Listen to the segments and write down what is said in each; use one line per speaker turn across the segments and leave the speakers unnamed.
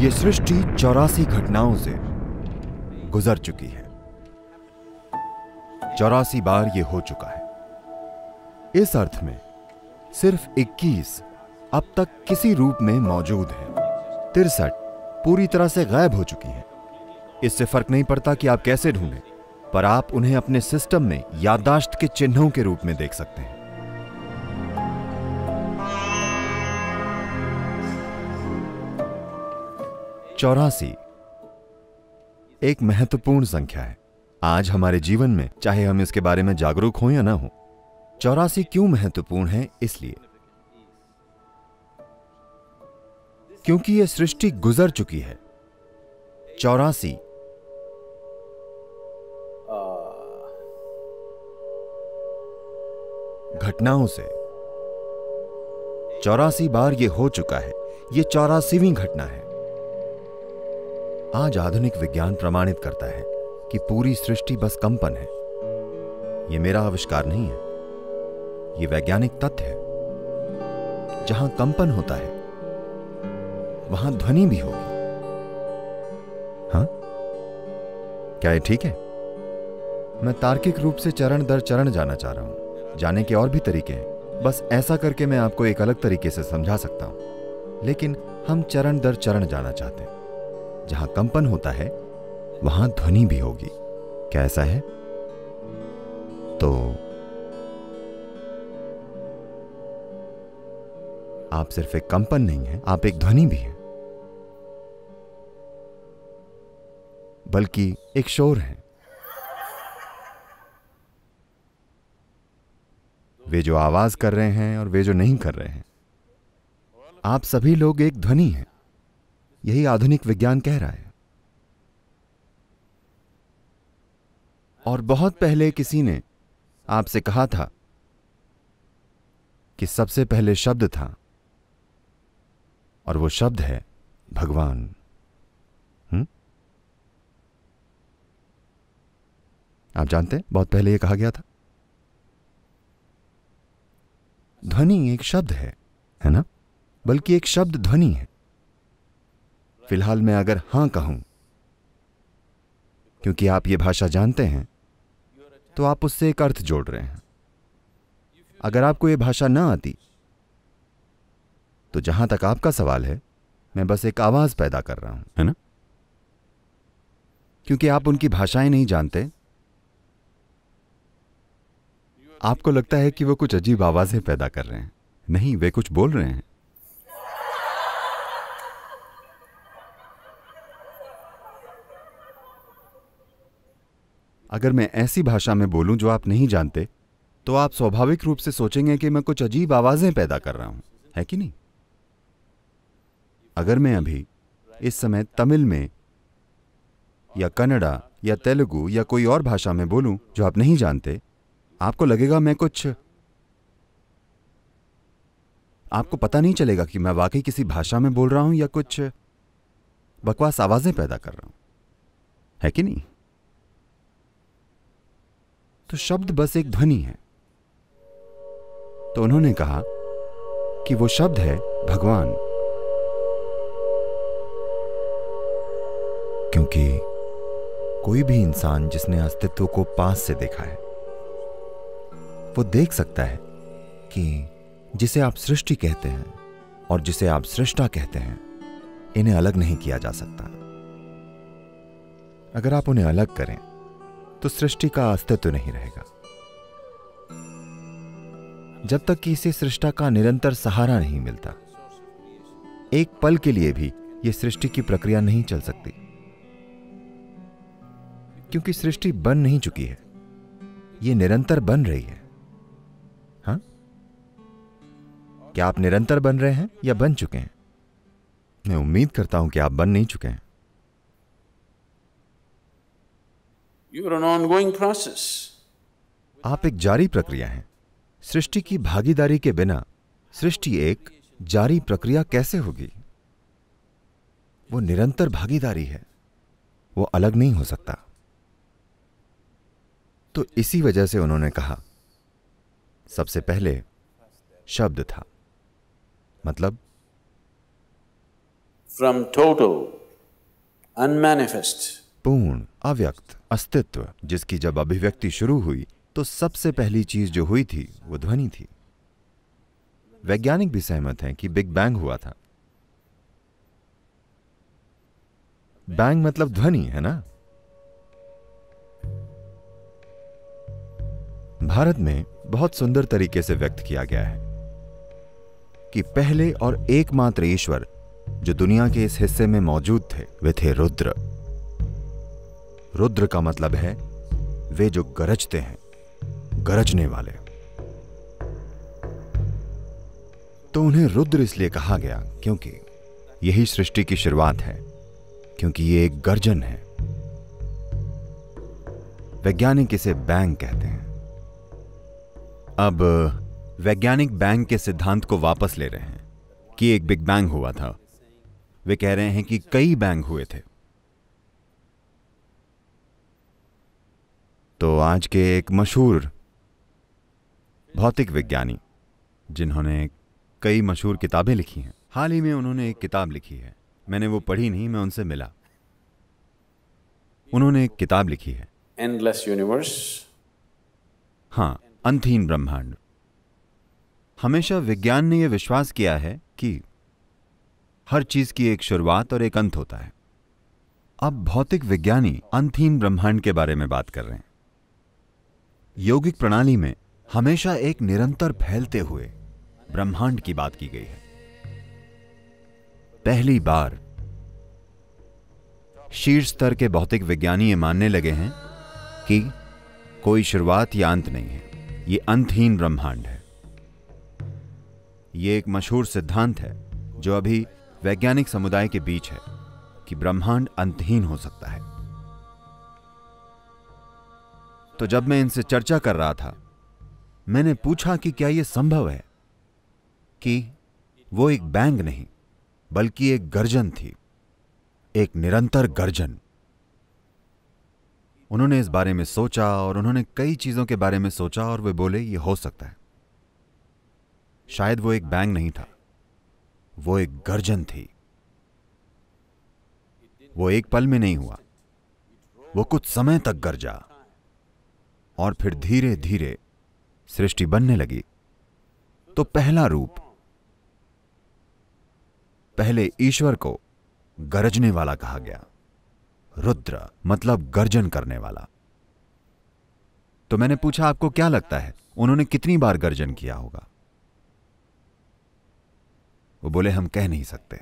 ये सृष्टि चौरासी घटनाओं से गुजर चुकी है चौरासी बार ये हो चुका है इस अर्थ में सिर्फ 21 अब तक किसी रूप में मौजूद है तिरसठ पूरी तरह से गायब हो चुकी हैं इससे फर्क नहीं पड़ता कि आप कैसे ढूंढें पर आप उन्हें अपने सिस्टम में याददाश्त के चिन्हों के रूप में देख सकते हैं चौरासी एक महत्वपूर्ण संख्या है आज हमारे जीवन में चाहे हम इसके बारे में जागरूक हों या ना हो चौरासी क्यों महत्वपूर्ण है इसलिए क्योंकि यह सृष्टि गुजर चुकी है चौरासी घटनाओं से चौरासी बार यह हो चुका है यह चौरासीवीं घटना है आज आधुनिक विज्ञान प्रमाणित करता है कि पूरी सृष्टि बस कंपन है ये मेरा आविष्कार नहीं है ये वैज्ञानिक तथ्य है जहां कंपन होता है वहां ध्वनि भी होगी हाँ क्या ये ठीक है मैं तार्किक रूप से चरण दर चरण जाना चाह रहा हूं जाने के और भी तरीके हैं बस ऐसा करके मैं आपको एक अलग तरीके से समझा सकता हूं लेकिन हम चरण दर चरण जाना चाहते हैं जहां कंपन होता है वहां ध्वनि भी होगी क्या ऐसा है तो आप सिर्फ एक कंपन नहीं है आप एक ध्वनि भी हैं बल्कि एक शोर है वे जो आवाज कर रहे हैं और वे जो नहीं कर रहे हैं आप सभी लोग एक ध्वनि हैं यही आधुनिक विज्ञान कह रहा है और बहुत पहले किसी ने आपसे कहा था कि सबसे पहले शब्द था और वो शब्द है भगवान हुँ? आप जानते हैं बहुत पहले ये कहा गया था ध्वनि एक शब्द है है ना बल्कि एक शब्द ध्वनि है फिलहाल मैं अगर हां कहूं क्योंकि आप ये भाषा जानते हैं तो आप उससे एक अर्थ जोड़ रहे हैं अगर आपको यह भाषा ना आती तो जहां तक आपका सवाल है मैं बस एक आवाज पैदा कर रहा हूं है ना क्योंकि आप उनकी भाषाएं नहीं जानते आपको लगता है कि वो कुछ अजीब आवाजें पैदा कर रहे हैं नहीं वे कुछ बोल रहे हैं अगर मैं ऐसी भाषा में बोलूं जो आप नहीं जानते तो आप स्वाभाविक रूप से सोचेंगे कि मैं कुछ अजीब आवाजें पैदा कर रहा हूं है कि नहीं अगर मैं अभी इस समय तमिल में या कन्नड़ा या तेलुगु या कोई और भाषा में बोलूं जो आप नहीं जानते आपको लगेगा मैं कुछ आपको पता नहीं चलेगा कि मैं वाकई किसी भाषा में बोल रहा हूं या कुछ बकवास आवाजें पैदा कर रहा हूं है कि नहीं तो शब्द बस एक ध्वनि है तो उन्होंने कहा कि वो शब्द है भगवान क्योंकि कोई भी इंसान जिसने अस्तित्व को पास से देखा है वो देख सकता है कि जिसे आप सृष्टि कहते हैं और जिसे आप सृष्टा कहते हैं इन्हें अलग नहीं किया जा सकता अगर आप उन्हें अलग करें तो सृष्टि का अस्तित्व नहीं रहेगा जब तक कि इसे सृष्टा का निरंतर सहारा नहीं मिलता एक पल के लिए भी यह सृष्टि की प्रक्रिया नहीं चल सकती क्योंकि सृष्टि बन नहीं चुकी है यह निरंतर बन रही है हा? क्या आप निरंतर बन रहे हैं या बन चुके हैं मैं उम्मीद करता हूं कि आप बन नहीं चुके हैं आप एक जारी प्रक्रिया हैं सृष्टि की भागीदारी के बिना सृष्टि एक जारी प्रक्रिया कैसे होगी वो निरंतर भागीदारी है वो अलग नहीं हो सकता तो इसी वजह से उन्होंने कहा सबसे पहले शब्द था मतलब फ्रॉम टोटो अनमैनिफेस्ट पूर्ण अव्यक्त अस्तित्व जिसकी जब अभिव्यक्ति शुरू हुई तो सबसे पहली चीज जो हुई थी वो ध्वनि थी वैज्ञानिक भी सहमत हैं कि बिग बैंग हुआ था बैंग मतलब ध्वनि है ना भारत में बहुत सुंदर तरीके से व्यक्त किया गया है कि पहले और एकमात्र ईश्वर जो दुनिया के इस हिस्से में मौजूद थे वे थे रुद्र रुद्र का मतलब है वे जो गरजते हैं गरजने वाले तो उन्हें रुद्र इसलिए कहा गया क्योंकि यही सृष्टि की शुरुआत है क्योंकि ये एक गर्जन है वैज्ञानिक इसे बैंग कहते हैं अब वैज्ञानिक बैंग के सिद्धांत को वापस ले रहे हैं कि एक बिग बैंग हुआ था वे कह रहे हैं कि कई बैंग हुए थे तो आज के एक मशहूर भौतिक विज्ञानी जिन्होंने कई मशहूर किताबें लिखी हैं हाल ही में उन्होंने एक किताब लिखी है मैंने वो पढ़ी नहीं मैं उनसे मिला उन्होंने एक किताब लिखी है एंडलेस यूनिवर्स हाँ अंतहीन ब्रह्मांड हमेशा विज्ञान ने यह विश्वास किया है कि हर चीज की एक शुरुआत और एक अंत होता है अब भौतिक विज्ञानी अंतहीन ब्रह्मांड के बारे में बात कर रहे हैं यौगिक प्रणाली में हमेशा एक निरंतर फैलते हुए ब्रह्मांड की बात की गई है पहली बार शीर्ष स्तर के भौतिक विज्ञानी ये मानने लगे हैं कि कोई शुरुआत या अंत नहीं है ये अंतहीन ब्रह्मांड है ये एक मशहूर सिद्धांत है जो अभी वैज्ञानिक समुदाय के बीच है कि ब्रह्मांड अंतहीन हो सकता है तो जब मैं इनसे चर्चा कर रहा था मैंने पूछा कि क्या यह संभव है कि वो एक बैंग नहीं बल्कि एक गर्जन थी एक निरंतर गर्जन उन्होंने इस बारे में सोचा और उन्होंने कई चीजों के बारे में सोचा और वे बोले ये हो सकता है शायद वो एक बैंग नहीं था वो एक गर्जन थी वो एक पल में नहीं हुआ वो कुछ समय तक गर्जा और फिर धीरे धीरे सृष्टि बनने लगी तो पहला रूप पहले ईश्वर को गरजने वाला कहा गया रुद्र मतलब गर्जन करने वाला तो मैंने पूछा आपको क्या लगता है उन्होंने कितनी बार गर्जन किया होगा वो बोले हम कह नहीं सकते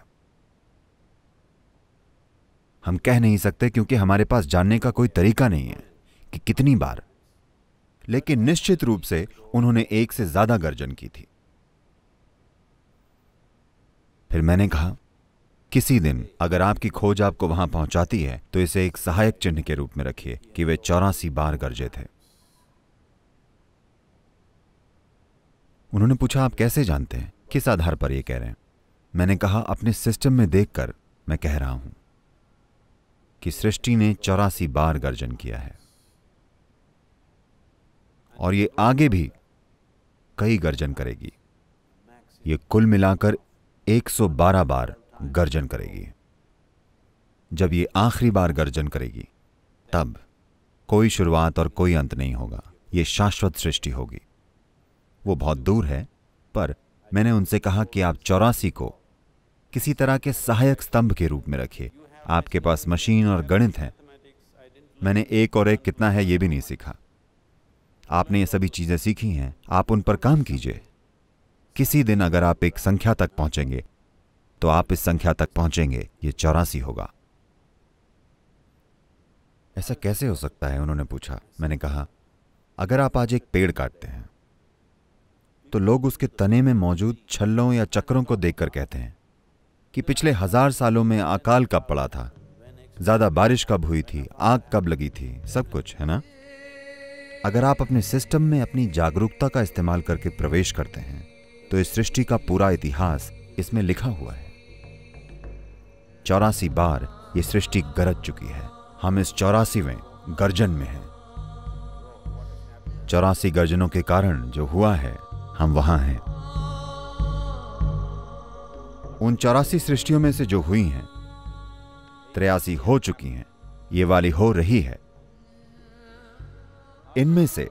हम कह नहीं सकते क्योंकि हमारे पास जानने का कोई तरीका नहीं है कि कितनी बार लेकिन निश्चित रूप से उन्होंने एक से ज्यादा गर्जन की थी फिर मैंने कहा किसी दिन अगर आपकी खोज आपको वहां पहुंचाती है तो इसे एक सहायक चिन्ह के रूप में रखिए कि वे चौरासी बार गर्जे थे उन्होंने पूछा आप कैसे जानते हैं किस आधार पर यह कह रहे हैं मैंने कहा अपने सिस्टम में देखकर मैं कह रहा हूं कि सृष्टि ने चौरासी बार गर्जन किया है और ये आगे भी कई गर्जन करेगी ये कुल मिलाकर 112 बार गर्जन करेगी जब ये आखिरी बार गर्जन करेगी तब कोई शुरुआत और कोई अंत नहीं होगा ये शाश्वत सृष्टि होगी वो बहुत दूर है पर मैंने उनसे कहा कि आप चौरासी को किसी तरह के सहायक स्तंभ के रूप में रखिए आपके पास मशीन और गणित हैं मैंने एक और एक कितना है ये भी नहीं सीखा आपने ये सभी चीज़ें सीखी हैं आप उन पर काम कीजिए किसी दिन अगर आप एक संख्या तक पहुंचेंगे तो आप इस संख्या तक पहुंचेंगे ये चौरासी होगा ऐसा कैसे हो सकता है उन्होंने पूछा मैंने कहा अगर आप आज एक पेड़ काटते हैं तो लोग उसके तने में मौजूद छल्लों या चक्रों को देखकर कहते हैं कि पिछले हजार सालों में अकाल कब पड़ा था ज्यादा बारिश कब हुई थी आग कब लगी थी सब कुछ है ना अगर आप अपने सिस्टम में अपनी जागरूकता का इस्तेमाल करके प्रवेश करते हैं तो इस सृष्टि का पूरा इतिहास इसमें लिखा हुआ है चौरासी बार ये सृष्टि गरज चुकी है हम इस चौरासीवें गर्जन में हैं चौरासी गर्जनों के कारण जो हुआ है हम वहां हैं उन चौरासी सृष्टियों में से जो हुई हैं त्रियासी हो चुकी हैं ये वाली हो रही है इनमें से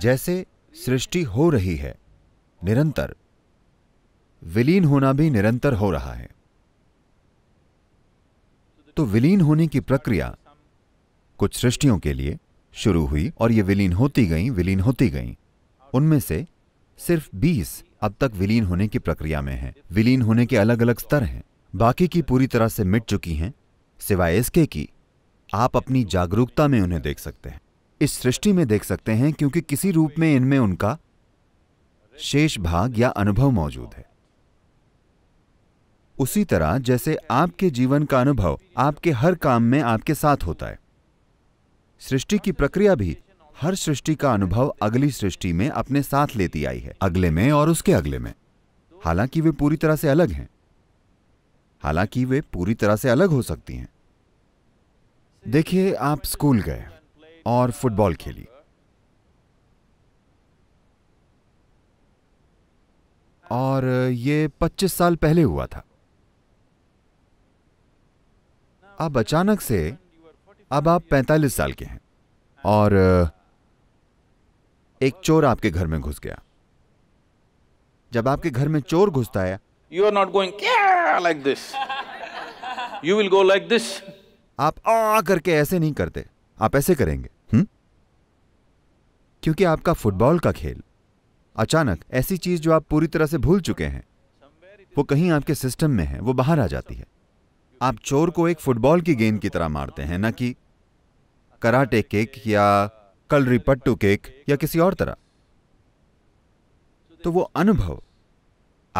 जैसे सृष्टि हो रही है निरंतर विलीन होना भी निरंतर हो रहा है तो विलीन होने की प्रक्रिया कुछ सृष्टियों के लिए शुरू हुई और ये विलीन होती गई विलीन होती गई उनमें से सिर्फ 20 अब तक विलीन होने की प्रक्रिया में हैं। विलीन होने के अलग अलग स्तर हैं बाकी की पूरी तरह से मिट चुकी हैं सिवाय इसके कि आप अपनी जागरूकता में उन्हें देख सकते हैं इस सृष्टि में देख सकते हैं क्योंकि किसी रूप में इनमें उनका शेष भाग या अनुभव मौजूद है उसी तरह जैसे आपके जीवन का अनुभव आपके हर काम में आपके साथ होता है सृष्टि की प्रक्रिया भी हर सृष्टि का अनुभव अगली सृष्टि में अपने साथ लेती आई है अगले में और उसके अगले में हालांकि वे पूरी तरह से अलग हैं हालांकि वे पूरी तरह से अलग हो सकती हैं देखिए आप स्कूल गए और फुटबॉल खेली और ये 25 साल पहले हुआ था अब अचानक से अब आप 45 साल के हैं और एक चोर आपके घर में घुस गया जब आपके घर में चोर घुसता है you are not going like this you will go like this आप आ करके ऐसे नहीं करते आप ऐसे करेंगे क्योंकि आपका फुटबॉल का खेल अचानक ऐसी चीज जो आप पूरी तरह से भूल चुके हैं वो कहीं आपके सिस्टम में है वो बाहर आ जाती है आप चोर को एक फुटबॉल की गेंद की तरह मारते हैं ना कि कराटे केक या कलरी पट्टू केक या किसी और तरह तो वो अनुभव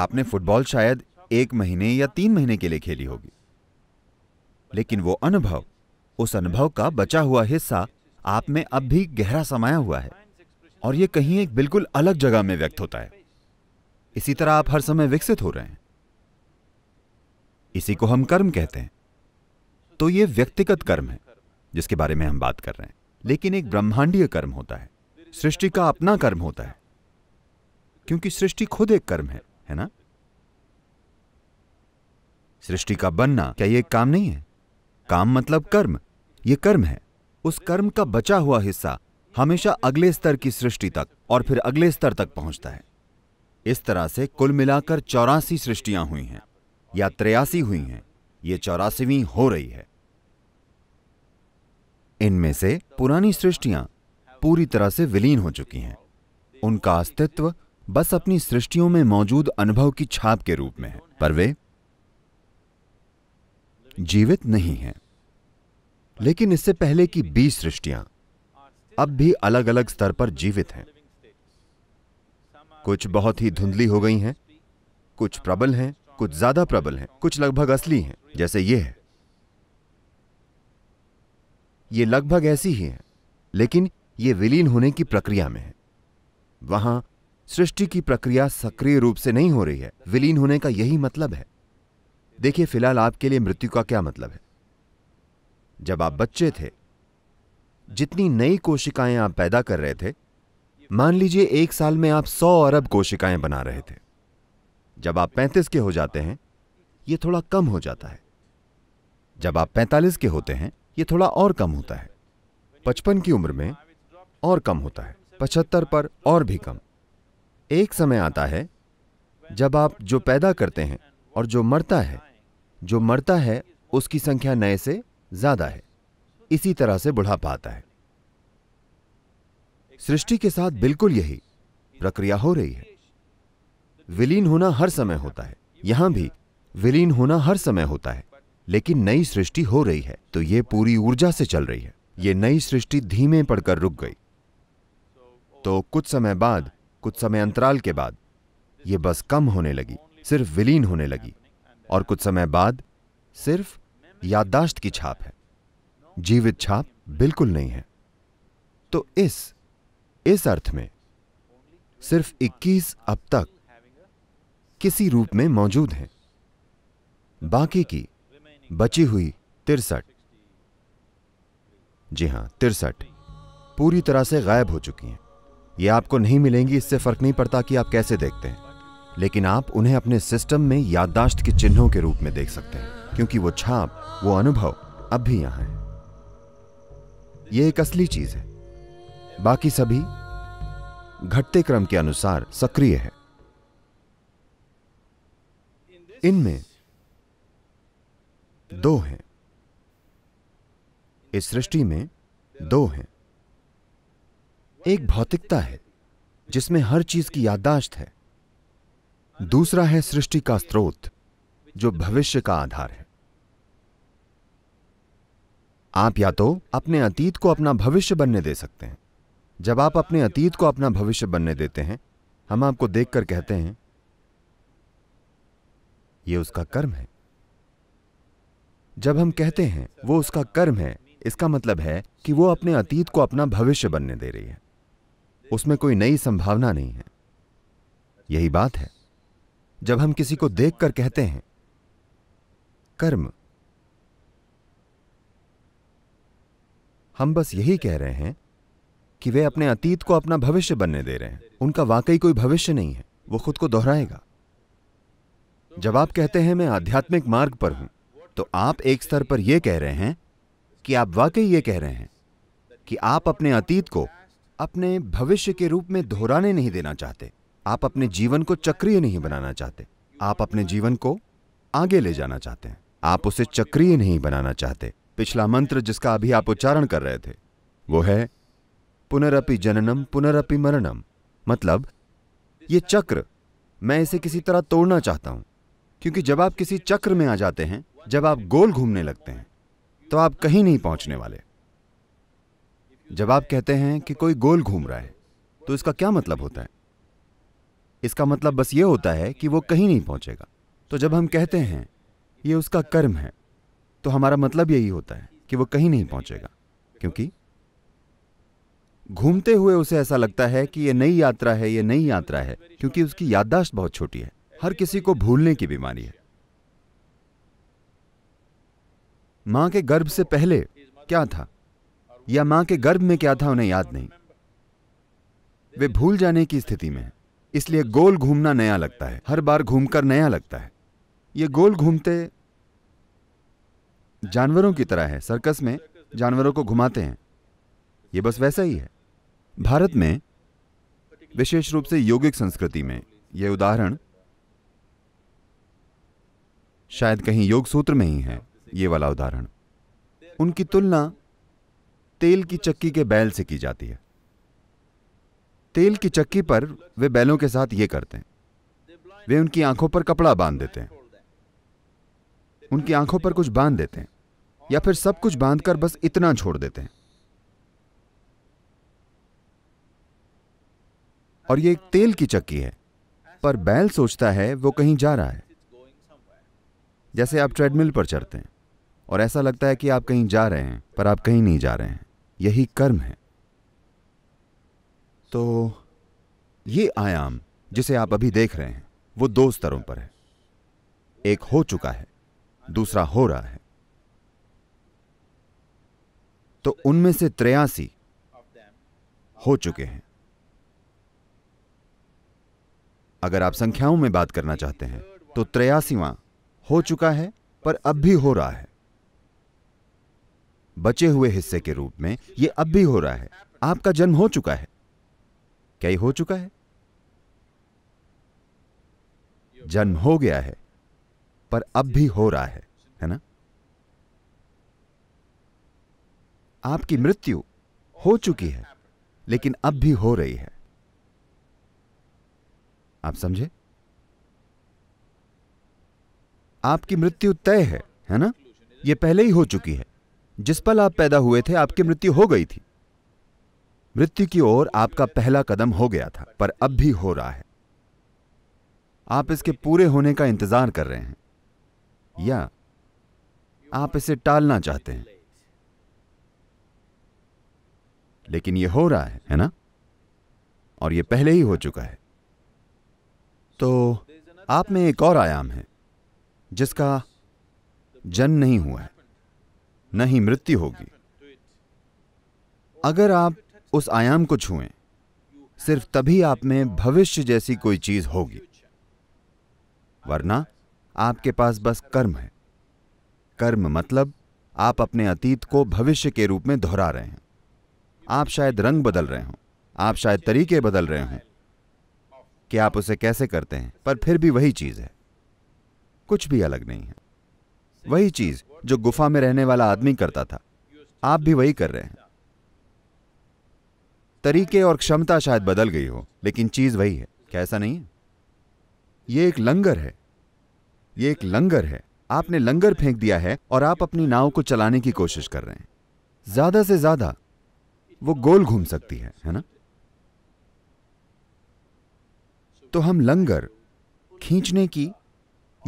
आपने फुटबॉल शायद एक महीने या तीन महीने के लिए खेली होगी लेकिन वो अनुभव उस अनुभव का बचा हुआ हिस्सा आप में अब भी गहरा समाया हुआ है और ये कहीं एक बिल्कुल अलग जगह में व्यक्त होता है इसी तरह आप हर समय विकसित हो रहे हैं इसी को हम कर्म कहते हैं तो ये व्यक्तिगत कर्म है जिसके बारे में हम बात कर रहे हैं लेकिन एक ब्रह्मांडीय कर्म होता है सृष्टि का अपना कर्म होता है क्योंकि सृष्टि खुद एक कर्म है है ना सृष्टि का बनना क्या यह काम नहीं है काम मतलब कर्म यह कर्म है उस कर्म का बचा हुआ हिस्सा हमेशा अगले स्तर की सृष्टि तक और फिर अगले स्तर तक पहुंचता है इस तरह से कुल मिलाकर चौरासी सृष्टियां हुई हैं या त्रियासी हुई हैं ये चौरासीवीं हो रही है इनमें से पुरानी सृष्टियां पूरी तरह से विलीन हो चुकी हैं उनका अस्तित्व बस अपनी सृष्टियों में मौजूद अनुभव की छाप के रूप में है पर वे जीवित नहीं हैं लेकिन इससे पहले की बीस सृष्टियां अब भी अलग अलग स्तर पर जीवित हैं कुछ बहुत ही धुंधली हो गई हैं कुछ प्रबल हैं कुछ ज्यादा प्रबल हैं कुछ लगभग असली हैं जैसे ये है ये लगभग ऐसी ही हैं लेकिन ये विलीन होने की प्रक्रिया में है वहां सृष्टि की प्रक्रिया सक्रिय रूप से नहीं हो रही है विलीन होने का यही मतलब है देखिए फिलहाल आपके लिए मृत्यु का क्या मतलब है जब आप बच्चे थे जितनी नई कोशिकाएं आप पैदा कर रहे थे मान लीजिए एक साल में आप 100 अरब कोशिकाएं बना रहे थे जब आप 35 के हो जाते हैं यह थोड़ा कम हो जाता है जब आप 45 के होते हैं यह थोड़ा और कम होता है पचपन की उम्र में और कम होता है पचहत्तर पर और भी कम एक समय आता है जब आप जो पैदा करते हैं और जो मरता है जो मरता है उसकी संख्या नए से ज्यादा है इसी तरह से बुढ़ापा आता है सृष्टि के साथ बिल्कुल यही प्रक्रिया हो रही है विलीन होना हर समय होता है यहां भी विलीन होना हर समय होता है लेकिन नई सृष्टि हो रही है तो यह पूरी ऊर्जा से चल रही है यह नई सृष्टि धीमे पड़कर रुक गई तो कुछ समय बाद कुछ समय अंतराल के बाद यह बस कम होने लगी सिर्फ विलीन होने लगी और कुछ समय बाद सिर्फ याददाश्त की छाप है जीवित छाप बिल्कुल नहीं है तो इस इस अर्थ में सिर्फ 21 अब तक किसी रूप में मौजूद हैं बाकी की बची हुई तिरसठ जी हां तिरसठ पूरी तरह से गायब हो चुकी हैं ये आपको नहीं मिलेंगी इससे फर्क नहीं पड़ता कि आप कैसे देखते हैं लेकिन आप उन्हें अपने सिस्टम में याददाश्त के चिन्हों के रूप में देख सकते हैं क्योंकि वो छाप वो अनुभव अब भी यहां है ये एक असली चीज है बाकी सभी घटते क्रम के अनुसार सक्रिय है इनमें दो हैं इस सृष्टि में दो हैं एक भौतिकता है जिसमें हर चीज की याददाश्त है दूसरा है सृष्टि का स्रोत जो भविष्य का आधार है आप या तो अपने अतीत को अपना भविष्य बनने दे सकते हैं जब आप अपने अतीत को अपना भविष्य बनने देते हैं हम आपको देखकर कहते हैं यह उसका कर्म है जब हम कहते हैं वो उसका कर्म है इसका मतलब है कि वो अपने अतीत को अपना भविष्य बनने दे रही है उसमें कोई नई संभावना नहीं है यही बात है जब हम किसी को देखकर कहते हैं कर्म हम बस यही कह रहे हैं कि वे अपने अतीत को अपना भविष्य बनने दे रहे हैं उनका वाकई कोई भविष्य नहीं है वो खुद को दोहराएगा जब आप कहते हैं मैं आध्यात्मिक मार्ग पर हूं तो आप एक स्तर पर यह कह रहे हैं कि आप वाकई ये कह रहे हैं कि आप अपने अतीत को अपने भविष्य के रूप में दोहराने नहीं देना चाहते आप अपने जीवन को चक्रिय नहीं बनाना चाहते आप अपने जीवन को आगे ले जाना चाहते हैं आप उसे चक्रिय नहीं बनाना चाहते पिछला मंत्र जिसका अभी आप उच्चारण कर रहे थे वो है पुनरअपि जननम पुनरअपि मरणम मतलब ये चक्र मैं इसे किसी तरह तोड़ना चाहता हूं क्योंकि जब आप किसी चक्र में आ जाते हैं जब आप गोल घूमने लगते हैं तो आप कहीं नहीं पहुंचने वाले जब आप कहते हैं कि कोई गोल घूम रहा है तो इसका क्या मतलब होता है इसका मतलब बस ये होता है कि वो कहीं नहीं पहुंचेगा तो जब हम कहते हैं ये उसका कर्म है तो हमारा मतलब यही होता है कि वो कहीं नहीं पहुंचेगा क्योंकि घूमते हुए उसे ऐसा लगता है कि ये नई यात्रा है ये नई यात्रा है क्योंकि उसकी याददाश्त बहुत छोटी है हर किसी को भूलने की बीमारी है मां के गर्भ से पहले क्या था या मां के गर्भ में क्या था उन्हें याद नहीं वे भूल जाने की स्थिति में है इसलिए गोल घूमना नया लगता है हर बार घूमकर नया लगता है ये गोल घूमते जानवरों की तरह है सर्कस में जानवरों को घुमाते हैं ये बस वैसा ही है भारत में विशेष रूप से योगिक संस्कृति में यह उदाहरण शायद कहीं योग सूत्र में ही है ये वाला उदाहरण उनकी तुलना तेल की चक्की के बैल से की जाती है तेल की चक्की पर वे बैलों के साथ ये करते हैं वे उनकी आंखों पर कपड़ा बांध देते हैं उनकी आंखों पर कुछ बांध देते हैं या फिर सब कुछ बांधकर बस इतना छोड़ देते हैं और ये एक तेल की चक्की है पर बैल सोचता है वो कहीं जा रहा है जैसे आप ट्रेडमिल पर चढ़ते हैं और ऐसा लगता है कि आप कहीं जा रहे हैं पर आप कहीं नहीं जा रहे हैं यही कर्म है तो ये आयाम जिसे आप अभी देख रहे हैं वो दो स्तरों पर है एक हो चुका है दूसरा हो रहा है तो उनमें से त्रयासी हो चुके हैं अगर आप संख्याओं में बात करना चाहते हैं तो त्रयासीवा हो चुका है पर अब भी हो रहा है बचे हुए हिस्से के रूप में यह अब भी हो रहा है आपका जन्म हो चुका है क्या हो चुका है जन्म हो गया है पर अब भी हो रहा है है ना आपकी मृत्यु हो चुकी है लेकिन अब भी हो रही है आप समझे आपकी मृत्यु तय है है ना यह पहले ही हो चुकी है जिस पल आप पैदा हुए थे आपकी मृत्यु हो गई थी मृत्यु की ओर आपका पहला कदम हो गया था पर अब भी हो रहा है आप इसके पूरे होने का इंतजार कर रहे हैं या आप इसे टालना चाहते हैं लेकिन यह हो रहा है है ना और यह पहले ही हो चुका है तो आप में एक और आयाम है जिसका जन्म नहीं हुआ है न ही मृत्यु होगी अगर आप उस आयाम को छुएं सिर्फ तभी आप में भविष्य जैसी कोई चीज होगी वरना आपके पास बस कर्म है कर्म मतलब आप अपने अतीत को भविष्य के रूप में दोहरा रहे हैं आप शायद रंग बदल रहे हो आप शायद तरीके बदल रहे हो कि आप उसे कैसे करते हैं पर फिर भी वही चीज है कुछ भी अलग नहीं है वही चीज जो गुफा में रहने वाला आदमी करता था आप भी वही कर रहे हैं तरीके और क्षमता शायद बदल गई हो लेकिन चीज वही है क्या ऐसा नहीं है यह एक लंगर है ये एक लंगर है आपने लंगर फेंक दिया है और आप अपनी नाव को चलाने की कोशिश कर रहे हैं ज्यादा से ज्यादा वो गोल घूम सकती है है ना तो हम लंगर खींचने की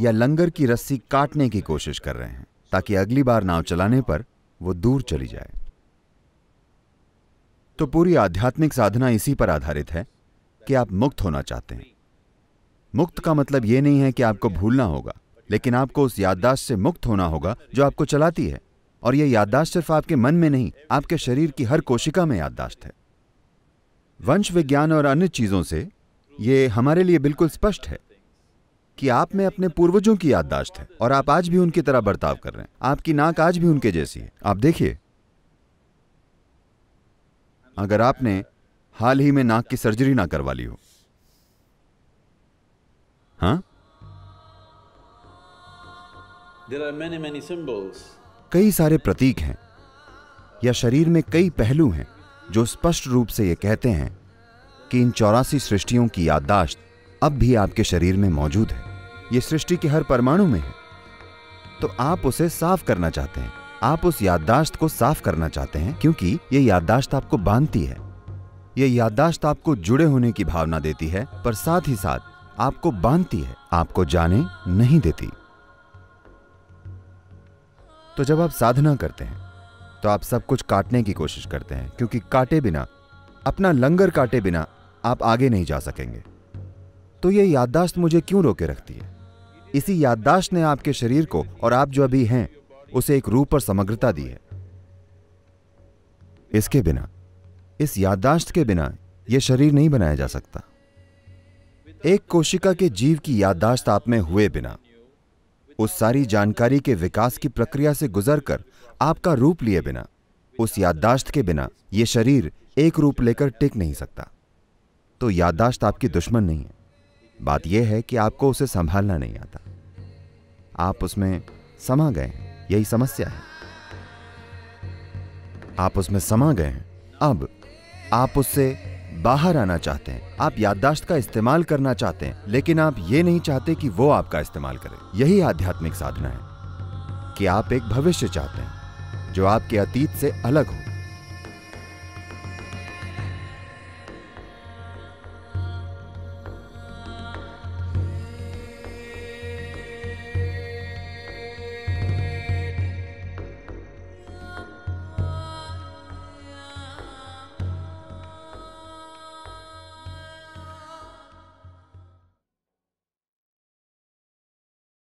या लंगर की रस्सी काटने की कोशिश कर रहे हैं ताकि अगली बार नाव चलाने पर वो दूर चली जाए तो पूरी आध्यात्मिक साधना इसी पर आधारित है कि आप मुक्त होना चाहते हैं मुक्त का मतलब ये नहीं है कि आपको भूलना होगा लेकिन आपको उस याददाश्त से मुक्त होना होगा जो आपको चलाती है और यह याददाश्त सिर्फ आपके मन में नहीं आपके शरीर की हर कोशिका में याददाश्त है वंश विज्ञान और अन्य चीज़ों से ये हमारे लिए बिल्कुल स्पष्ट है कि आप में अपने पूर्वजों की याददाश्त है और आप आज भी उनकी तरह बर्ताव कर रहे हैं आपकी नाक आज भी उनके जैसी है आप देखिए अगर आपने हाल ही में नाक की सर्जरी ना करवा ली हो हाँ many, many कई सारे प्रतीक हैं या शरीर में कई पहलू हैं जो स्पष्ट रूप से ये कहते हैं कि इन चौरासी सृष्टियों की याददाश्त अब भी आपके शरीर में मौजूद है ये सृष्टि के हर परमाणु में है तो आप उसे साफ करना चाहते हैं आप उस याददाश्त को साफ करना चाहते हैं क्योंकि ये याददाश्त आपको बांधती है ये याददाश्त आपको जुड़े होने की भावना देती है पर साथ ही साथ आपको बांधती है आपको जाने नहीं देती तो जब आप साधना करते हैं तो आप सब कुछ काटने की कोशिश करते हैं क्योंकि काटे बिना अपना लंगर काटे बिना आप आगे नहीं जा सकेंगे तो यह याददाश्त मुझे क्यों रोके रखती है इसी याददाश्त ने आपके शरीर को और आप जो अभी हैं उसे एक रूप और समग्रता दी है इसके बिना इस याददाश्त के बिना यह शरीर नहीं बनाया जा सकता एक कोशिका के जीव की याददाश्त आप में हुए बिना उस सारी जानकारी के विकास की प्रक्रिया से गुजरकर आपका रूप लिए बिना उस याददाश्त के बिना यह शरीर एक रूप लेकर टिक नहीं सकता तो याददाश्त आपकी दुश्मन नहीं है बात यह है कि आपको उसे संभालना नहीं आता आप उसमें समा गए यही समस्या है आप उसमें समा गए हैं अब आप उससे बाहर आना चाहते हैं आप याददाश्त का इस्तेमाल करना चाहते हैं लेकिन आप ये नहीं चाहते कि वो आपका इस्तेमाल करे यही आध्यात्मिक साधना है कि आप एक भविष्य चाहते हैं जो आपके अतीत से अलग हो